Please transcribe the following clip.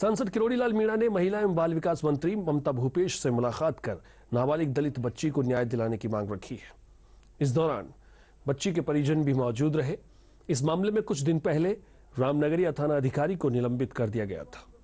सांसद किरोड़ीलाल मीणा ने महिला एवं बाल विकास मंत्री ममता भूपेश से मुलाकात कर नाबालिग दलित बच्ची को न्याय दिलाने की मांग रखी है इस दौरान बच्ची के परिजन भी मौजूद रहे इस मामले में कुछ दिन पहले रामनगरिया थाना अधिकारी को निलंबित कर दिया गया था